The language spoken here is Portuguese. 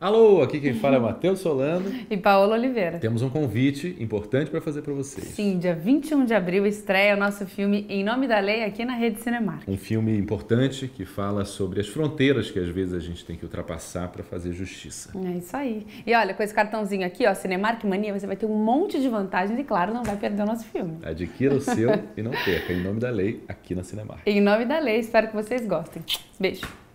Alô, aqui quem fala é Matheus Solano e Paola Oliveira. Temos um convite importante para fazer para vocês. Sim, dia 21 de abril estreia o nosso filme Em Nome da Lei aqui na Rede Cinemark. Um filme importante que fala sobre as fronteiras que às vezes a gente tem que ultrapassar para fazer justiça. É isso aí. E olha, com esse cartãozinho aqui, ó, Cinemark Mania, você vai ter um monte de vantagens e claro, não vai perder o nosso filme. Adquira o seu e não perca Em Nome da Lei aqui na Cinemark. Em Nome da Lei, espero que vocês gostem. Beijo.